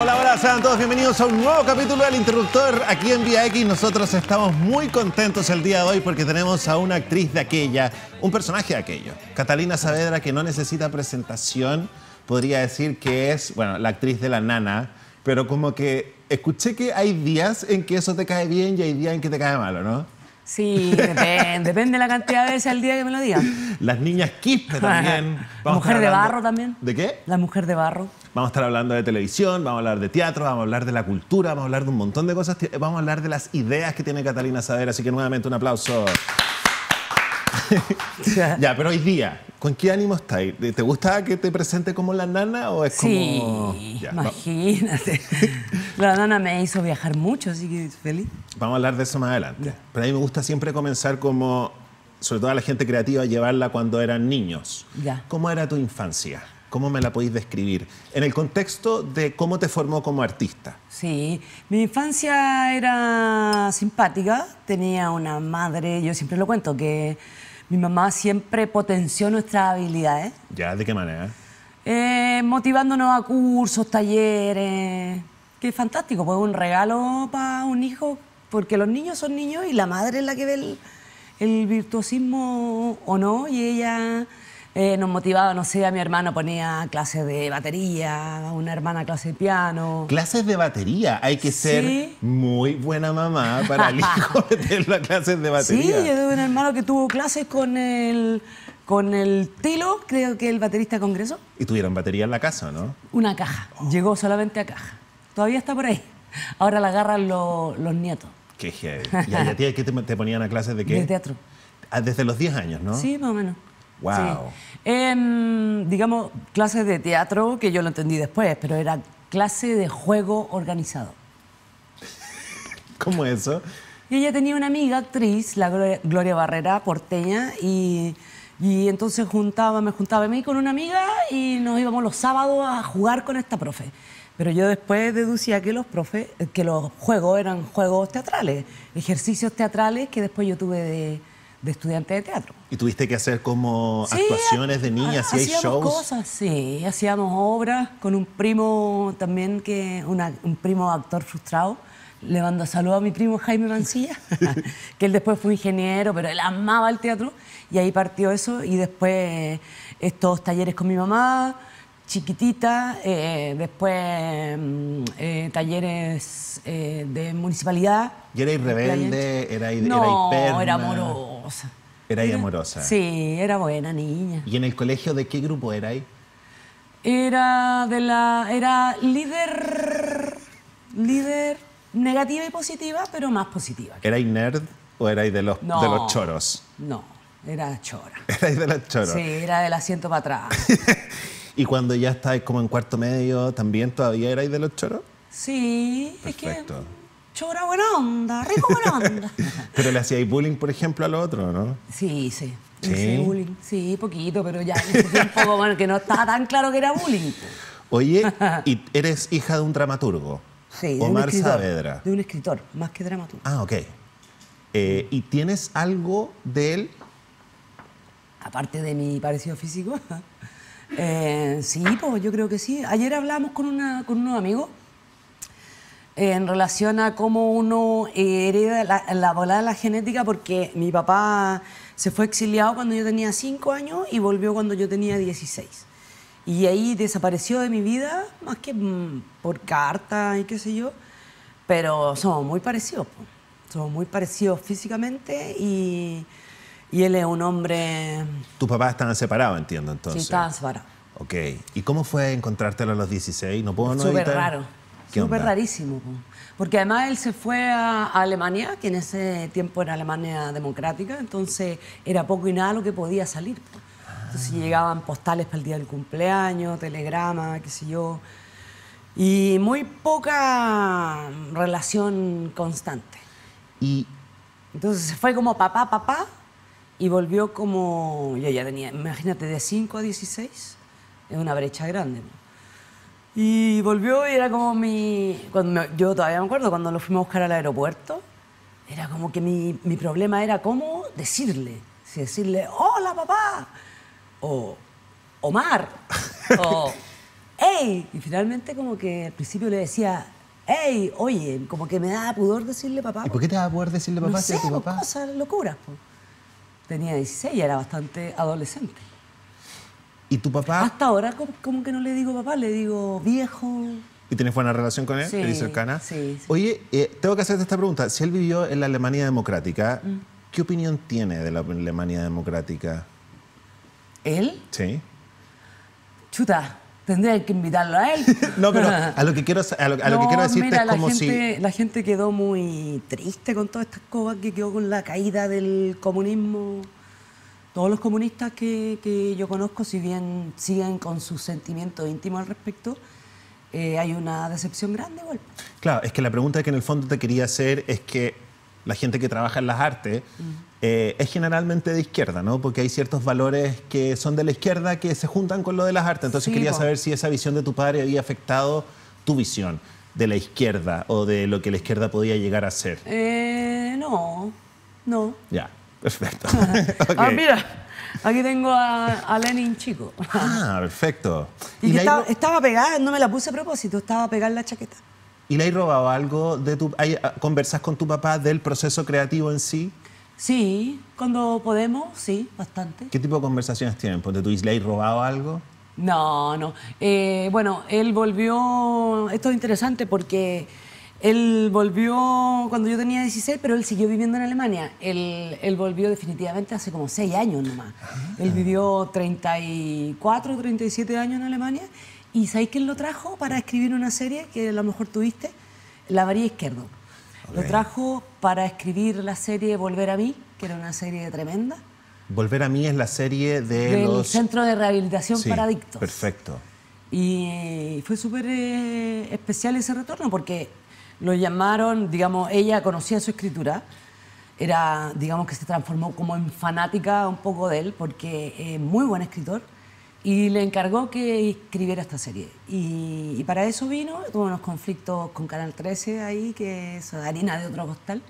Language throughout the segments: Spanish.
Hola, hola, sean todos bienvenidos a un nuevo capítulo del Interruptor aquí en Vía X. Nosotros estamos muy contentos el día de hoy porque tenemos a una actriz de aquella, un personaje de aquello, Catalina Saavedra, que no necesita presentación. Podría decir que es, bueno, la actriz de la nana, pero como que escuché que hay días en que eso te cae bien y hay días en que te cae malo, ¿no? Sí, depende, depende la cantidad de veces al día que me lo digan. Las niñas quispe también. la mujer de barro también. ¿De qué? La mujer de barro. Vamos a estar hablando de televisión, vamos a hablar de teatro, vamos a hablar de la cultura, vamos a hablar de un montón de cosas, eh, vamos a hablar de las ideas que tiene Catalina Saber, así que nuevamente un aplauso. ya, pero hoy día, ¿con qué ánimo estáis? ¿Te gusta que te presente como la nana o es como...? Sí, imagínate. la nana me hizo viajar mucho, así que feliz. Vamos a hablar de eso más adelante. Pero a mí me gusta siempre comenzar como, sobre todo a la gente creativa, llevarla cuando eran niños. Ya. ¿Cómo era tu infancia? ¿Cómo me la podéis describir? En el contexto de cómo te formó como artista. Sí, mi infancia era simpática, tenía una madre, yo siempre lo cuento, que mi mamá siempre potenció nuestras habilidades. ¿Ya? ¿De qué manera? Eh, motivándonos a cursos, talleres, Qué fantástico, pues un regalo para un hijo, porque los niños son niños y la madre es la que ve el virtuosismo o no, y ella eh, nos motivaba, no sé, a mi hermano ponía clases de batería, a una hermana clase de piano. Clases de batería, hay que ser muy buena mamá para el hijo tener las clases de batería. Sí, yo tuve un hermano que tuvo clases con el con el Tilo, creo que el baterista de Congreso. Y tuvieron batería en la casa, ¿no? Una caja. Oh. Llegó solamente a caja. Todavía está por ahí. Ahora la agarran los nietos. Qué jefe. ¿Y a ti te, ponían a clases de qué? De teatro. Ah, desde los 10 años, ¿no? Sí, más o menos. Wow. digamos, clases de teatro, que yo lo entendí después, pero era clase de juego organizado. ¿Cómo eso? Y ella tenía una amiga actriz, la Gloria Barrera, porteña, y, y entonces juntaba, me juntaba a mí con una amiga y nos íbamos los sábados a jugar con esta profe. Pero yo después deducía que los profe, que los juegos eran juegos teatrales, ejercicios teatrales que después yo tuve de de estudiante de teatro. ¿Y tuviste que hacer como actuaciones de niña? si hacíamos shows? cosas, sí. Hacíamos obras con un primo también, que un primo actor frustrado. Le mando saludo a mi primo Jaime Mancilla, que él después fue ingeniero, pero él amaba el teatro. Y ahí partió eso. Y después eh, estos talleres con mi mamá, chiquitita, eh, después mm, eh, talleres eh, de municipalidad. ¿Y erais rebelde? ¿Erais No, era, amorosa. ¿Erais amorosa? Sí, era buena niña. ¿Y en el colegio de qué grupo erais? Era de la. Era líder. líder negativa y positiva, pero más positiva. ¿Erais nerd o erais de los, de los choros? No, era chora. ¿Erais de los choros? Sí, era del asiento para atrás. Y cuando ya estáis como en cuarto medio, ¿también todavía erais de los choros? Sí, es que chora buena onda, rico buena onda. pero le hacíais bullying, por ejemplo, al otro, ¿no? Sí, sí. Sí. bullying. Sí, poquito, pero ya un poco bueno, que no estaba tan claro que era bullying. Oye, eres hija de un dramaturgo. Sí, Omar de un escritor, De un escritor, más que dramaturgo. Ah, ok. Eh, ¿Y tienes algo de él? Aparte de mi parecido físico. Eh, sí, pues yo creo que sí. Ayer hablamos con, una, con unos amigos eh, en relación a cómo uno eh, hereda la, la volada de la genética, porque mi papá se fue exiliado cuando yo tenía 5 años y volvió cuando yo tenía 16. Y ahí desapareció de mi vida, más que mm, por carta y qué sé yo, pero somos muy parecidos, somos muy parecidos físicamente y y él es un hombre... Tus papás estaban separados, entiendo, entonces. Sí, estaban separados. Ok. ¿Y cómo fue encontrártelo a los 16? No puedo no Súper raro. Súper rarísimo. Porque además él se fue a, Alemania, que en ese tiempo era Alemania democrática, entonces era poco y nada lo que podía salir. Entonces ah. llegaban postales para el día del cumpleaños, telegramas, qué sé yo. Y muy poca relación constante. Y entonces se fue como papá, papá, y volvió como, yo ya tenía, imagínate, de 5 a 16, es una brecha grande. Y volvió y era como mi, cuando yo todavía me acuerdo, cuando lo fuimos a buscar al aeropuerto, era como que mi, mi problema era cómo decirle, si decirle, hola papá, o Omar, o hey, y finalmente como que al principio le decía, hey, oye, como que me daba pudor decirle papá. por qué te daba pudor decirle papá si sé, tu pues, papá? Cosas, locuras. Pues tenía 16, era bastante adolescente. ¿Y tu papá? Hasta ahora, como que no le digo papá, le digo viejo. ¿Y tienes buena relación con él? Sí, cercana? Sí. Oye, eh, tengo que hacerte esta pregunta. Si él vivió en la Alemania democrática, mm. ¿qué opinión tiene de la Alemania democrática? ¿Él? Sí. Chuta, Tendría que invitarlo a él. no, pero a lo que quiero, a que quiero decirte es como la gente, si... La gente quedó muy triste con todas estas cosas que quedó con la caída del comunismo. Todos los comunistas que, yo conozco, si bien siguen con sus sentimientos íntimos al respecto, eh, hay una decepción grande. Igual. Claro, es que la pregunta que en el fondo te quería hacer es que la gente que trabaja en las artes, eh, es generalmente de izquierda, ¿no? Porque hay ciertos valores que son de la izquierda que se juntan con lo de las artes. Entonces quería saber si esa visión de tu padre había afectado tu visión de la izquierda o de lo que la izquierda podía llegar a ser. Eh, no, no. Ya, perfecto. Ah, mira. Aquí tengo a, Lenin chico. Ah, perfecto. Y, estaba, estaba, pegada, no me la puse a propósito, estaba pegada en la chaqueta. ¿Y le has robado algo de tu... Ah, ¿Conversas con tu papá del proceso creativo en sí? Sí, cuando podemos, sí, bastante. ¿Qué tipo de conversaciones tienen? ¿De tu Islay robado algo? No, no. Eh, bueno, él volvió... Esto es interesante porque él volvió cuando yo tenía 16, pero él siguió viviendo en Alemania. Él, volvió definitivamente hace como 6 años nomás. Ah. Él vivió 34, 37 años en Alemania ¿Y sabéis quién lo trajo para escribir una serie que a lo mejor tuviste? La María Izquierdo. Lo trajo para escribir la serie Volver a mí, que era una serie tremenda. Volver a mí es la serie de del Centro de Rehabilitación para Adictos. Perfecto. Y eh, fue súper eh, especial ese retorno porque lo llamaron, digamos, ella conocía su escritura, era, digamos, que se transformó como en fanática un poco de él porque es muy buen escritor y le encargó que escribiera esta serie. Y, para eso vino, tuvo unos conflictos con Canal 13 ahí, que es harina de otro costal.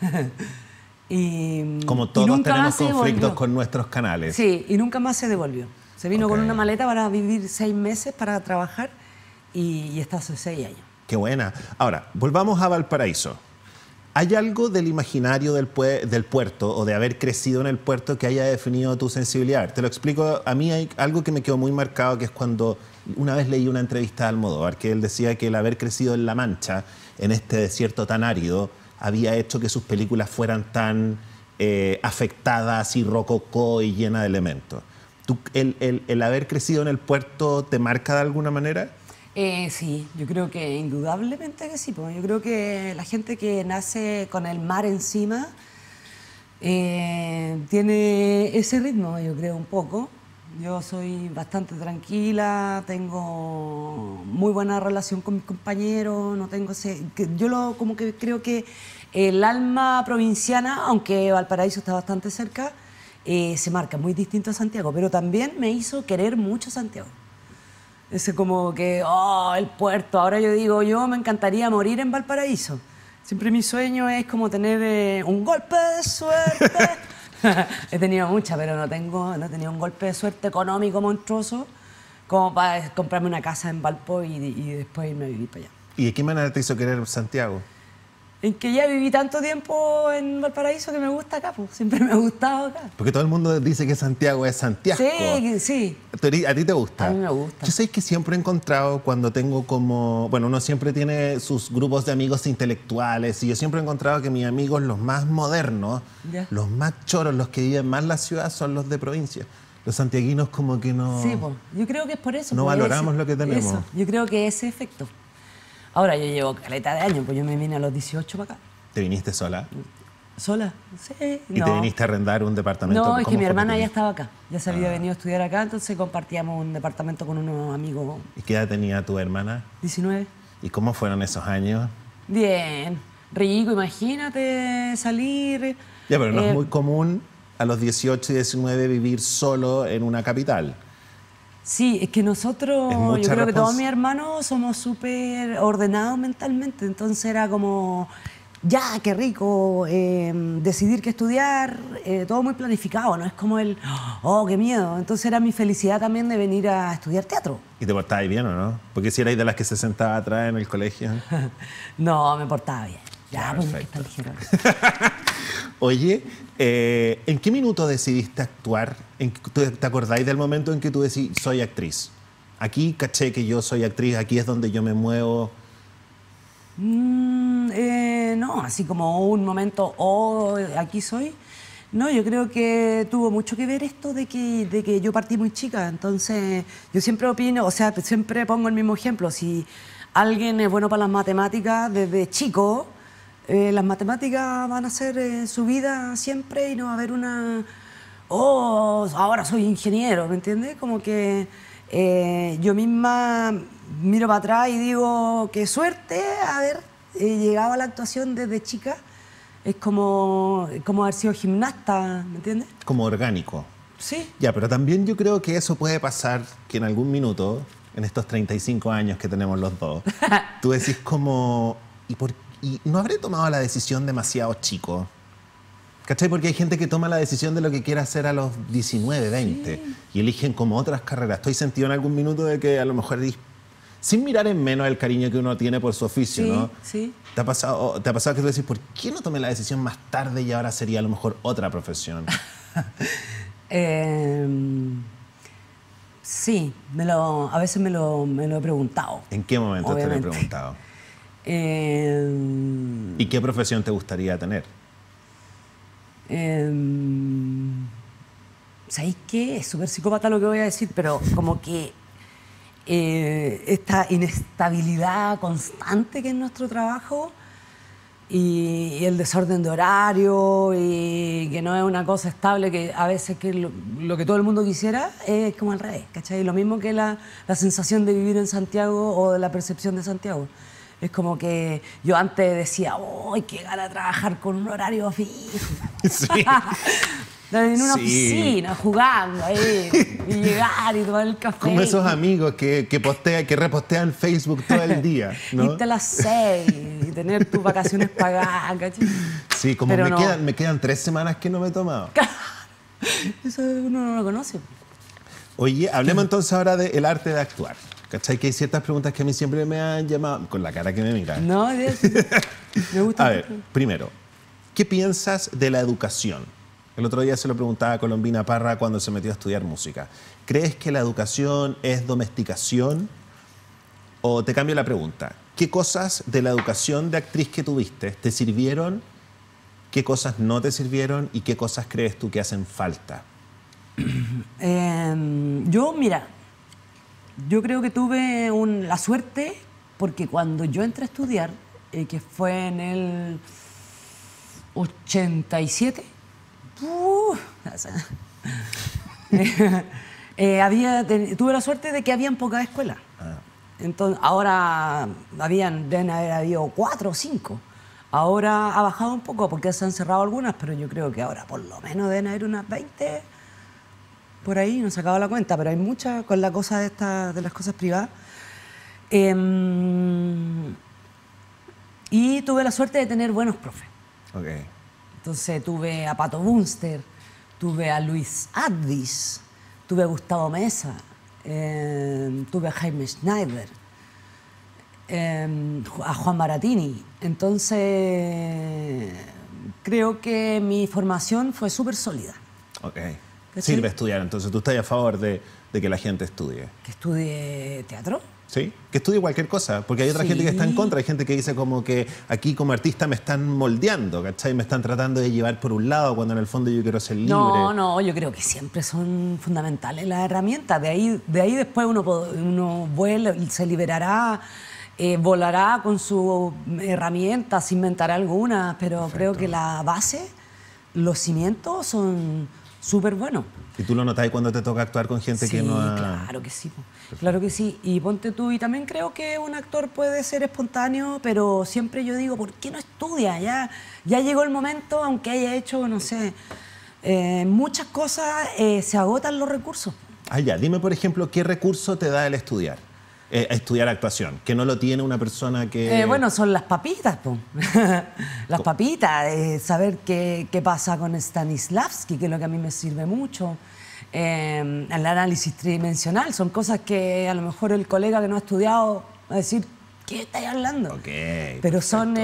y, Como todos tenemos conflictos con nuestros canales. Sí, y nunca más se devolvió. Se vino con una maleta para vivir seis meses, para trabajar, y, y está hace seis años. Qué buena. Ahora, volvamos a Valparaíso. ¿Hay algo del imaginario del, del, puerto o de haber crecido en el puerto que haya definido tu sensibilidad? Te lo explico, a mí hay algo que me quedó muy marcado, que es cuando una vez leí una entrevista de Almodóvar, que él decía que el haber crecido en La Mancha, en este desierto tan árido, había hecho que sus películas fueran tan eh, afectadas y rococó y llena de elementos. el, el haber crecido en el puerto te marca de alguna manera? Eh, sí, yo creo que indudablemente que sí. Pues. Yo creo que la gente que nace con el mar encima eh, tiene ese ritmo, yo creo, un poco. Yo soy bastante tranquila, tengo muy buena relación con mis compañeros, no tengo ese... Yo como que creo que el alma provinciana, aunque Valparaíso está bastante cerca, eh, se marca muy distinto a Santiago, pero también me hizo querer mucho Santiago. Ese como que, oh, el puerto. Ahora yo digo, yo me encantaría morir en Valparaíso. Siempre mi sueño es como tener eh, un golpe de suerte. he tenido mucha, pero no tengo, no he tenido un golpe de suerte económico monstruoso como para eh, comprarme una casa en Valpo y, y después irme a vivir para allá. ¿Y de qué manera te hizo querer Santiago? En que ya viví tanto tiempo en Valparaíso que me gusta acá, pues. siempre me ha gustado acá. Porque todo el mundo dice que Santiago es Santiago. Sí, sí. ¿A ti te gusta? A mí me gusta. Yo sé que siempre he encontrado cuando tengo como... Bueno, uno siempre tiene sus grupos de amigos intelectuales y yo siempre he encontrado que mis amigos los más modernos, los más choros, los que viven más la ciudad son los de provincia. Los santiaguinos como que no... Sí, pues. yo creo que es por eso. No valoramos lo que tenemos. Yo creo que ese efecto. Ahora yo llevo caleta de años, pues yo me vine a los 18 para acá. ¿Te viniste sola? ¿Sola? Sí. ¿Y te viniste a arrendar un departamento? No, es que mi hermana ya estaba acá. Ya se había ah. venido a estudiar acá, entonces compartíamos un departamento con unos amigos. ¿Y qué edad tenía tu hermana? 19. ¿Y cómo fueron esos años? Bien. Rico, imagínate salir. Ya, pero no es eh, muy común a los 18 y 19 vivir solo en una capital. Sí, es que nosotros, yo creo que todos mis hermanos somos súper ordenados mentalmente, entonces era como, ya, qué rico, eh, decidir qué estudiar, eh, todo muy planificado, no es como el, oh, qué miedo. Entonces era mi felicidad también de venir a estudiar teatro. ¿Y te portabas bien o no? Porque si erais de las que se sentaba atrás en el colegio. no, me portaba bien. Ya, pues, perfecto. Oye, eh, ¿en qué minuto decidiste actuar? ¿Te acordáis del momento en que tú decís, soy actriz? Aquí caché que yo soy actriz, aquí es donde yo me muevo. Mm, eh, no, así como un momento, oh, aquí soy. No, yo creo que tuvo mucho que ver esto de que, de que yo partí muy chica, entonces yo siempre opino, o sea, siempre pongo el mismo ejemplo, si alguien es bueno para las matemáticas desde chico, eh, las matemáticas van a ser eh, su vida siempre y no va a haber una, oh, ahora soy ingeniero, ¿me entiendes? Como que eh, yo misma miro para atrás y digo, qué suerte haber llegado a la actuación desde chica. Es como, como haber sido gimnasta, ¿me entiendes? Como orgánico. Sí. Ya, pero también yo creo que eso puede pasar que en algún minuto, en estos 35 años que tenemos los dos, tú decís como, ¿y por qué? y no habré tomado la decisión demasiado chico. ¿Cachai? Porque hay gente que toma la decisión de lo que quiere hacer a los 19, 20 y eligen como otras carreras. Estoy sentido en algún minuto de que a lo mejor sin mirar en menos el cariño que uno tiene por su oficio, ¿no? Sí. ¿Te ha, pasado, que tú decís, ¿por qué no tomé la decisión más tarde y ahora sería a lo mejor otra profesión? Em, sí, me a veces me lo, he preguntado. ¿En qué momento te lo he preguntado? Em, ¿Y qué profesión te gustaría tener? Eh, em, ¿Sabéis qué? Es súper psicópata lo que voy a decir, pero como que eh, esta inestabilidad constante que es nuestro trabajo y, el desorden de horario y que no es una cosa estable que a veces que lo, que todo el mundo quisiera es como al revés, ¿cachai? Lo mismo que la, la sensación de vivir en Santiago o de la percepción de Santiago. Es como que yo antes decía, ¡ay, qué gana trabajar con un horario fijo! Sí. en una oficina, jugando ahí, y llegar y tomar el café. Como esos amigos que, que, postea, que repostean Facebook todo el día. ¿no? Irte a las seis y tener tus vacaciones pagadas, Sí, como me, quedan, tres semanas que no me he tomado. Eso uno no lo conoce. Oye, hablemos entonces ahora del arte de actuar. ¿Cachai? Que hay ciertas preguntas que a mí siempre me han llamado, con la cara que me miran. No, me gusta. a ver, primero, ¿qué piensas de la educación? El otro día se lo preguntaba a Colombina Parra cuando se metió a estudiar música. ¿Crees que la educación es domesticación? O te cambio la pregunta. ¿Qué cosas de la educación de actriz que tuviste te sirvieron? ¿Qué cosas no te sirvieron? ¿Y qué cosas crees tú que hacen falta? Em, yo, mira, yo creo que tuve la suerte porque cuando yo entré a estudiar, eh, que fue en el 87, eh, había, tuve la suerte de que habían pocas escuelas. Ah. Entonces, ahora habían, deben haber habido cuatro o cinco. Ahora ha bajado un poco porque se han cerrado algunas, pero yo creo que ahora por lo menos deben haber unas 20 por ahí, no se acabado la cuenta, pero hay muchas con la cosa de, de las cosas privadas. Em, y tuve la suerte de tener buenos profes. Okay. Entonces tuve a Pato Bunster, tuve a Luis Addis, tuve a Gustavo Mesa, em, tuve a Jaime Schneider, em, a Juan Maratini. Entonces creo que mi formación fue súper sólida. Okay. Sirve estudiar, entonces tú estás a favor de, que la gente estudie. ¿Que estudie teatro? Sí, que estudie cualquier cosa, porque hay otra gente que está en contra, hay gente que dice como que aquí como artista me están moldeando, ¿cachai? Me están tratando de llevar por un lado cuando en el fondo yo quiero ser libre. No, no, yo creo que siempre son fundamentales las herramientas, de ahí, de ahí después uno, uno vuela, se liberará. Eh, volará con su herramienta, se inventará alguna, pero creo que la base, los cimientos son súper bueno. ¿Y tú lo notáis cuando te toca actuar con gente que no claro que sí. Claro que sí. Y ponte tú, y también creo que un actor puede ser espontáneo, pero siempre yo digo, ¿por qué no estudia? Ya, ya llegó el momento, aunque haya hecho, no sé, eh, muchas cosas, eh, se agotan los recursos. Ah, ya. Dime, por ejemplo, ¿qué recurso te da el estudiar? Eh, estudiar actuación, que no lo tiene una persona que... Eh, bueno, son las papitas, las papitas, eh, saber qué, pasa con Stanislavski, que es lo que a mí me sirve mucho, el análisis tridimensional, son cosas que a lo mejor el colega que no ha estudiado va a decir, ¿qué estáis hablando? Okay, Pero son,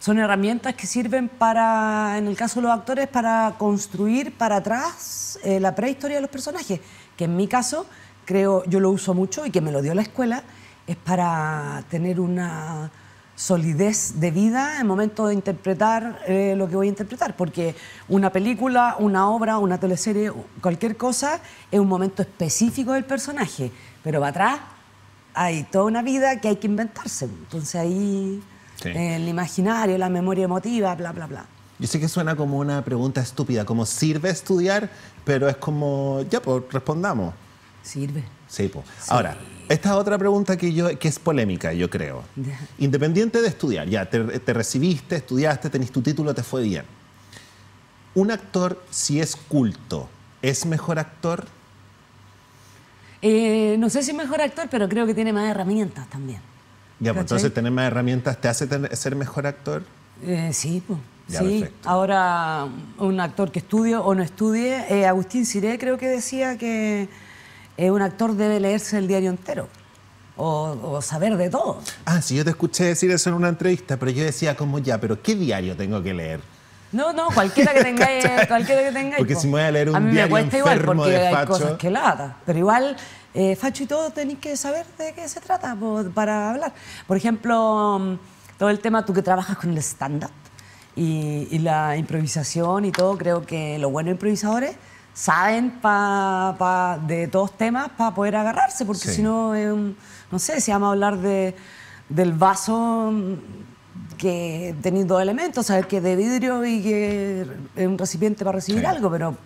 son herramientas que sirven para, en el caso de los actores, para construir para atrás la prehistoria de los personajes, que en mi caso creo, yo lo uso mucho y que me lo dio la escuela, es para tener una solidez de vida en momento de interpretar eh, lo que voy a interpretar, porque una película, una obra, una teleserie, cualquier cosa es un momento específico del personaje, pero va atrás hay toda una vida que hay que inventarse. Entonces ahí eh, el imaginario, la memoria emotiva, bla, bla, bla. Yo sé que suena como una pregunta estúpida, como sirve estudiar, pero es como, ya, pues respondamos. Sirve. Sí, pues. Ahora, esta es otra pregunta que, yo, que es polémica, yo creo. Independiente de estudiar, ya te, recibiste, estudiaste, tenés tu título, te fue bien. ¿Un actor, si es culto, es mejor actor? Eh, no sé si es mejor actor, pero creo que tiene más herramientas también. Ya, pues entonces tener más herramientas te hace ser mejor actor. Eh, sí, pues. sí, ahora un actor que estudie o no estudie, eh, Agustín Siré creo que decía que un actor debe leerse el diario entero. O, saber de todo. Ah, sí, yo te escuché decir eso en una entrevista, pero yo decía como ya, pero ¿qué diario tengo que leer? No, no, cualquiera que tenga, eh, cualquiera que Porque si me voy a leer un diario me igual porque hay cosas que lata, pero igual eh, facho y todo tenéis que saber de qué se trata para hablar. Por ejemplo, mm, todo el tema tú que trabajas con el stand up y, y la improvisación y todo, creo que los buenos improvisadores saben pa, pa, de todos temas para poder agarrarse, porque si no, no sé, si vamos a hablar de, del vaso que tenéis dos elementos, saber que es de vidrio y que es un recipiente para recibir algo, pero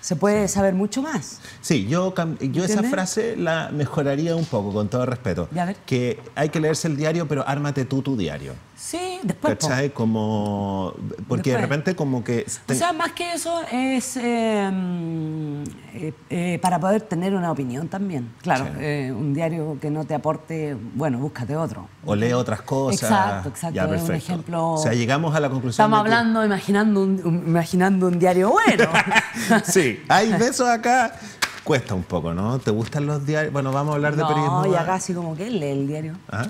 se puede saber mucho más. Sí, yo, yo esa frase la mejoraría un poco, con todo respeto. Que hay que leerse el diario, pero ármate tú tu diario. Sí, después. ¿Cachai? Como, porque de repente como que... O sea, más que eso es em, eh, eh, para poder tener una opinión también. Claro, eh, un diario que no te aporte, bueno, búscate otro. O lee otras cosas. Exacto, exacto. Ya, perfecto. Un ejemplo... O sea, llegamos a la conclusión... Estamos hablando, imaginando, un, imaginando un diario bueno. sí, hay besos acá. Cuesta un poco, ¿no? ¿Te gustan los diarios? Bueno, vamos a hablar de periodismo. No, y acá así como que lee el diario. ¿Ah?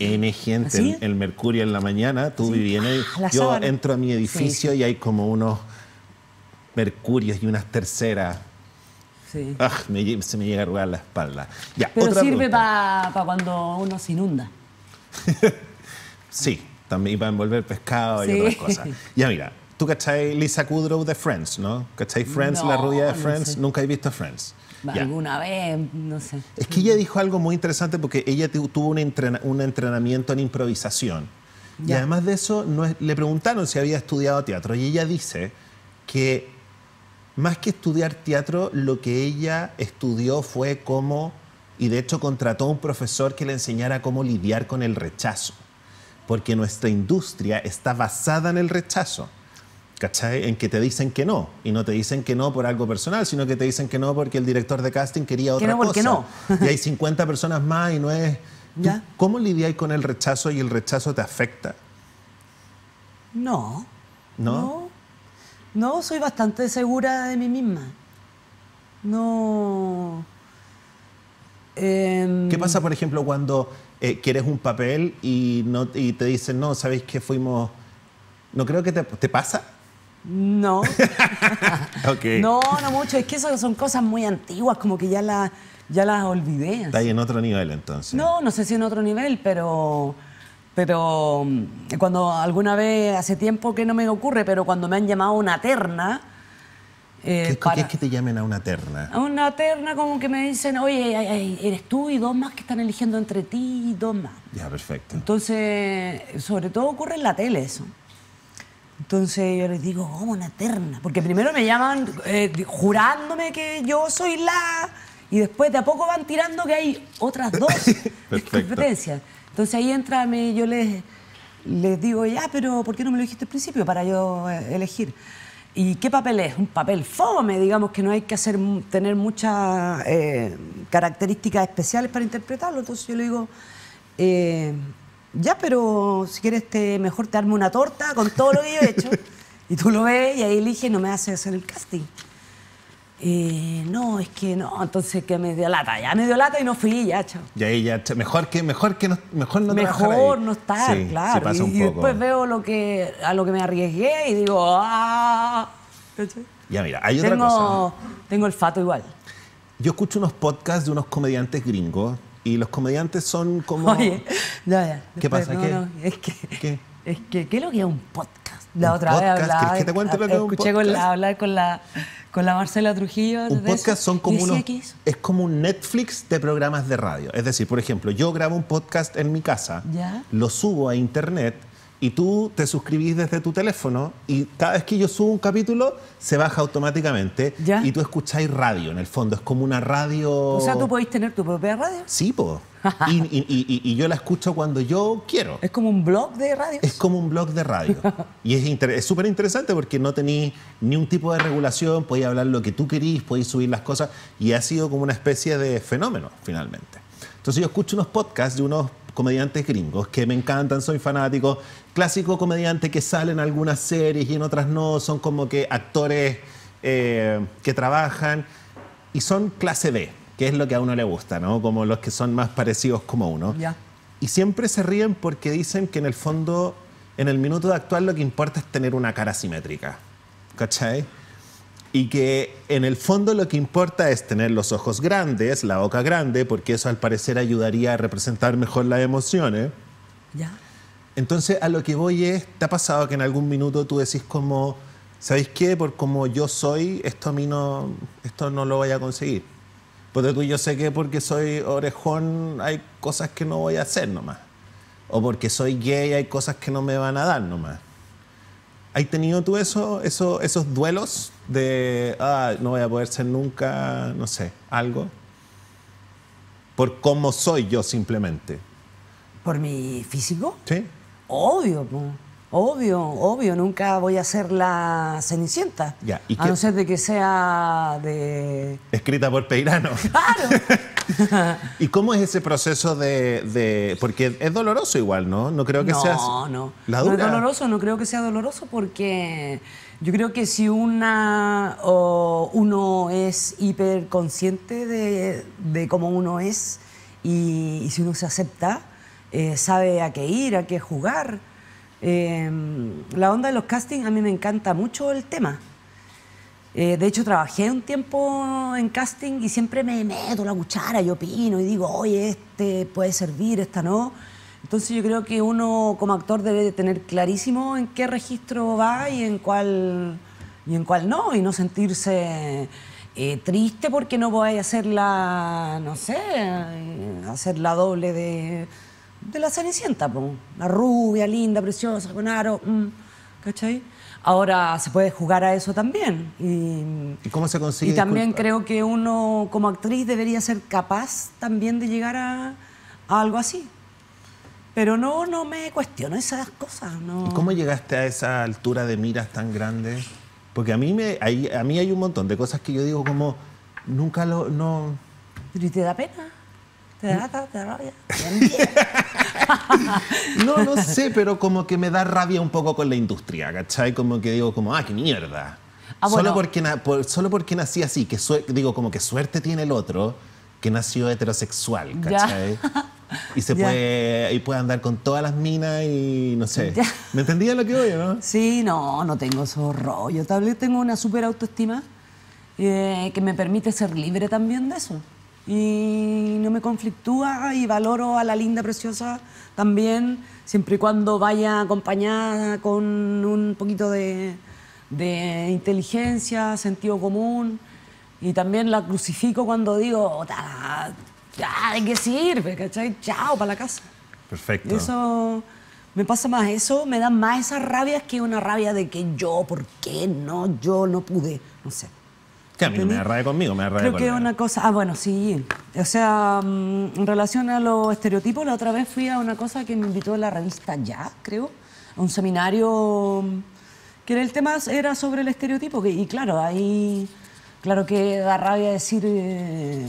N gente, ¿Ah, el Mercurio en la mañana, tú sí. Ah, yo entro a mi edificio y hay como unos Mercurios y unas terceras. Sí. Ah, se me llega a arrugar la espalda. Ya, Pero sirve para cuando uno se inunda. sí, también para envolver pescado y otras cosas. Ya mira, tú cacháis Lisa Kudrow de Friends, ¿no? ¿Cacháis Friends, la rubia de Friends? Nunca he visto Friends alguna vez, no sé. Es que ella dijo algo muy interesante porque ella tuvo un, un entrenamiento en improvisación. Y además de eso, le preguntaron si había estudiado teatro y ella dice que más que estudiar teatro, lo que ella estudió fue cómo, y de hecho contrató a un profesor que le enseñara cómo lidiar con el rechazo, porque nuestra industria está basada en el rechazo. ¿Cachai? En que te dicen que no. Y no te dicen que no por algo personal, sino que te dicen que no porque el director de casting quería otra que no, cosa. No. y hay 50 personas más y no es. ¿Cómo lidiáis con el rechazo y el rechazo te afecta? No. ¿No? No, soy bastante segura de mí misma. No. Em, ¿Qué pasa, por ejemplo, cuando eh, quieres un papel y, no, te dicen, no, sabéis que fuimos. No creo que te, te pasa. No. No, mucho. Es que eso son cosas muy antiguas, como que ya, la, ya las olvidé. Está ahí en otro nivel entonces. No, no sé si en otro nivel, pero. Pero mm, cuando alguna vez, hace tiempo que no me ocurre, pero cuando me han llamado una terna. Eh, ¿Qué, es que te llamen a una terna? A una terna como que me dicen, oye, eh, eh, eres tú y dos más que están eligiendo entre ti y dos más. Ya, perfecto. Entonces, sobre todo ocurre en la tele eso. Entonces yo les digo, oh, una terna? Porque primero me llaman eh, jurándome que yo soy la... Y después de a poco van tirando que hay otras dos competencias. Entonces ahí entra, y yo les, les digo, ya, pero ¿por qué no me lo dijiste al principio para yo eh, elegir? ¿Y qué papel es? Un papel fome, digamos que no hay que hacer, tener muchas eh, características especiales para interpretarlo. Entonces yo le digo, eh, ya, pero si quieres te, mejor te armo una torta con todo lo que yo he hecho. y tú lo ves y ahí elige, no me hace hacer el casting. Eh, no, es que no, entonces que me dio lata, ya me dio lata y no fui, ya, chao. Y ahí ya, mejor que, mejor que no, mejor no Mejor no estar, claro. y, después veo lo que, a lo que me arriesgué y digo, ah. Ya mira, hay otra cosa. Tengo el fato igual. Yo escucho unos podcasts de unos comediantes gringos y los comediantes son como. Oye, ya, ¿Qué pasa? ¿Qué? es que, ¿Qué? Es ¿qué lo que es un podcast? La otra vez hablaba. que te lo que es un podcast? Escuché con hablar con la, con la Marcela Trujillo. Un podcast son como unos, es como un Netflix de programas de radio. Es decir, por ejemplo, yo grabo un podcast en mi casa, ¿Ya? lo subo a internet y tú te suscribís desde tu teléfono y cada vez que yo subo un capítulo se baja automáticamente y tú escucháis radio en el fondo, es como una radio... O sea, tú podéis tener tu propia radio. Sí, puedo. y, y, y, yo la escucho cuando yo quiero. ¿Es como un blog de radio? Es como un blog de radio. y es es súper interesante porque no tenéis ni un tipo de regulación, podéis hablar lo que tú querís, podéis subir las cosas y ha sido como una especie de fenómeno finalmente. Entonces yo escucho unos podcasts de unos comediantes gringos que me encantan, soy fanático. Clásico comediante que salen en algunas series y en otras no, son como que actores eh, que trabajan y son clase B, que es lo que a uno le gusta, ¿no? Como los que son más parecidos como uno. Ya. Y siempre se ríen porque dicen que en el fondo, en el minuto de actuar, lo que importa es tener una cara simétrica. ¿Cachai? y que en el fondo lo que importa es tener los ojos grandes, la boca grande, porque eso al parecer ayudaría a representar mejor las emociones. Ya. Entonces a lo que voy es, ¿te ha pasado que en algún minuto tú decís como, ¿sabéis qué? Por como yo soy, esto a mí no, esto no lo voy a conseguir. Porque tú yo sé que porque soy orejón hay cosas que no voy a hacer nomás. O porque soy gay hay cosas que no me van a dar nomás. ¿Has tenido tú eso, esos duelos de, ah, no voy a poder ser nunca, no sé, algo? Por cómo soy yo simplemente. ¿Por mi físico? Sí. Obvio, obvio, obvio. Nunca voy a ser la Cenicienta. Ya, ¿y a no ser de que sea de... Escrita por Peirano. Claro. ¿Y cómo es ese proceso de, Porque es doloroso igual, ¿no? No creo que no, sea... No, no. No es doloroso, no creo que sea doloroso porque yo creo que si una uno es hiperconsciente de, de cómo uno es y, si uno se acepta, eh, sabe a qué ir, a qué jugar. Eh, la onda de los castings, a mí me encanta mucho el tema. Eh, de hecho, trabajé un tiempo en casting y siempre me meto la cuchara, y opino y digo, oye, este puede servir, esta no. Entonces yo creo que uno como actor debe tener clarísimo en qué registro va y en cuál, y en cuál no, y no sentirse... Eh, triste porque no podáis hacer la, no sé, hacer la doble de, la Cenicienta, la rubia, linda, preciosa, con aro, mm, ¿cachai? Ahora se puede jugar a eso también. Y, cómo se consigue? Y también creo que uno como actriz debería ser capaz también de llegar a, algo así. Pero no, no me cuestiono esas cosas. No. ¿Cómo llegaste a esa altura de miras tan grande? Porque a mí, me, hay, a mí hay un montón de cosas que yo digo como, nunca lo... No... ¿Y te da pena? ¿Te da, te da rabia? No, no sé, pero como que me da rabia un poco con la industria, ¿cachai? Como que digo, como, ah, qué mierda. Ah, solo, porque, solo porque nací así, que digo, como que suerte tiene el otro que nació heterosexual, ¿cachai? Y se puede, puede andar con todas las minas y no sé. ¿Me entendía lo que oye, no? Sí, no, no tengo esos rollos. Tal vez tengo una super autoestima eh, que me permite ser libre también de eso y no me conflictúa y valoro a la linda preciosa también, siempre y cuando vaya acompañada con un poquito de, inteligencia, sentido común. Y también la crucifico cuando digo, ya ¿de qué sirve? ¿Cachai? Chao, para la casa. Perfecto. Eso me pasa más eso, me da más esas rabias que una rabia de que yo, ¿por qué no? Yo no pude, no sé. Que a mí me arrae conmigo, me arrae Creo que una cosa... Ah, bueno, sí. O sea, mm, en relación a los estereotipos, la otra vez fui a una cosa que me invitó la revista Ya, creo, a un seminario mm, que el tema era sobre el estereotipo. Que, y claro, ahí... Claro que da rabia decir... Eh,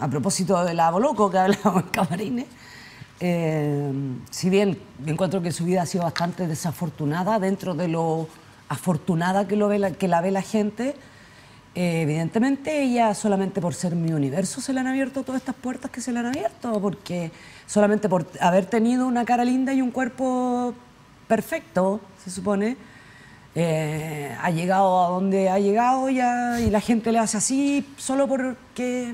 a propósito del aboloco que hablaba en Camarines, eh, eh, si bien encuentro que su vida ha sido bastante desafortunada dentro de lo afortunada que, lo ve que la ve la gente, eh, evidentemente ella solamente por ser mi universo se le han abierto todas estas puertas que se le han abierto, porque solamente por haber tenido una cara linda y un cuerpo perfecto, se supone, eh, ha llegado a donde ha llegado ya y la gente le hace así solo porque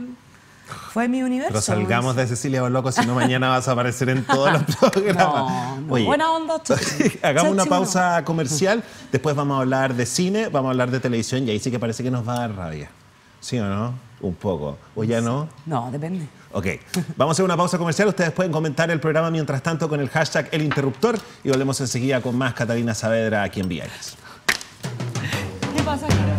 fue mi universo. Pero salgamos de Cecilia loco, si no mañana vas a aparecer en todos los programas. No, no. buena onda. hagamos una pausa comercial, después vamos a hablar de cine, vamos a hablar de televisión y ahí sí que parece que nos va a dar rabia. ¿Sí o no? Un poco. ¿O ya no? No, depende. Ok, vamos a hacer una pausa comercial. Ustedes pueden comentar el programa mientras tanto con el hashtag El Interruptor y volvemos enseguida con más Catalina Saavedra aquí en Viajes. ¿Qué pasa,